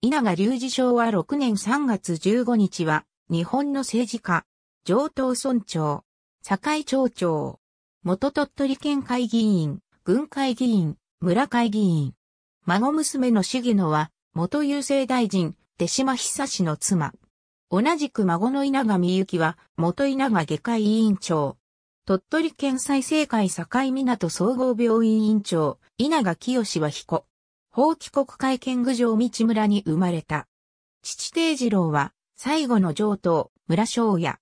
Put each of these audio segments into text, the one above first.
稲賀隆二昭和6年3月15日は、日本の政治家、上等村長、堺町長、元鳥取県会議員、軍会議員、村会議員。孫娘の重野は、元郵政大臣、手島久志の妻。同じく孫の稲賀美幸は、元稲賀外科委員長。鳥取県再生会堺港総合病院院長、稲賀清は彦。法規国会見具城道村に生まれた。父定次郎は、最後の上等、村庄屋。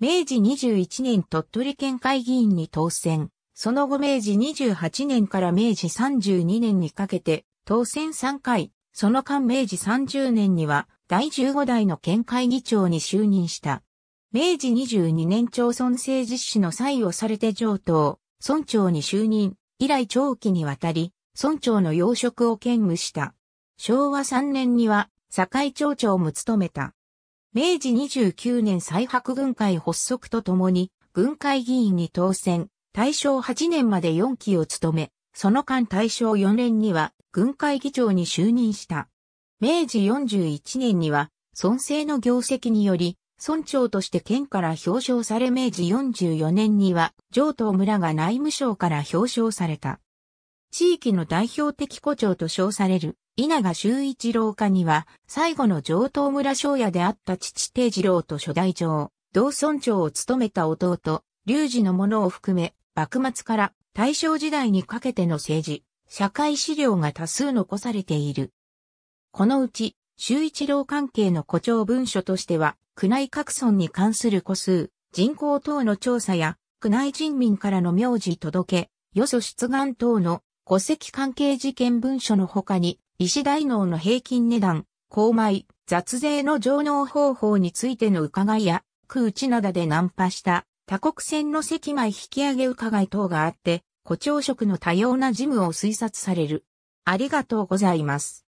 明治21年鳥取県会議員に当選。その後明治28年から明治32年にかけて、当選3回。その間明治30年には、第15代の県会議長に就任した。明治22年町村政実施の際をされて上等、村長に就任。以来長期にわたり、村長の要職を兼務した。昭和3年には、堺町長も務めた。明治29年再白軍会発足とともに、軍会議員に当選、大正8年まで4期を務め、その間大正4年には、軍会議長に就任した。明治41年には、村政の業績により、村長として県から表彰され明治44年には、上東村が内務省から表彰された。地域の代表的古町と称される稲賀修一郎家には、最後の上東村庄屋であった父定次郎と初代長、同村長を務めた弟、隆二のものを含め、幕末から大正時代にかけての政治、社会資料が多数残されている。このうち、修一郎関係の誇張文書としては、区内各村に関する個数、人口等の調査や、区内人民からの名字届け、よそ出願等の戸籍関係事件文書の他に、石大脳の平均値段、公米、雑税の上納方法についての伺いや、空地どで難破した多国船の石米引き上げ伺い等があって、誇張職の多様な事務を推察される。ありがとうございます。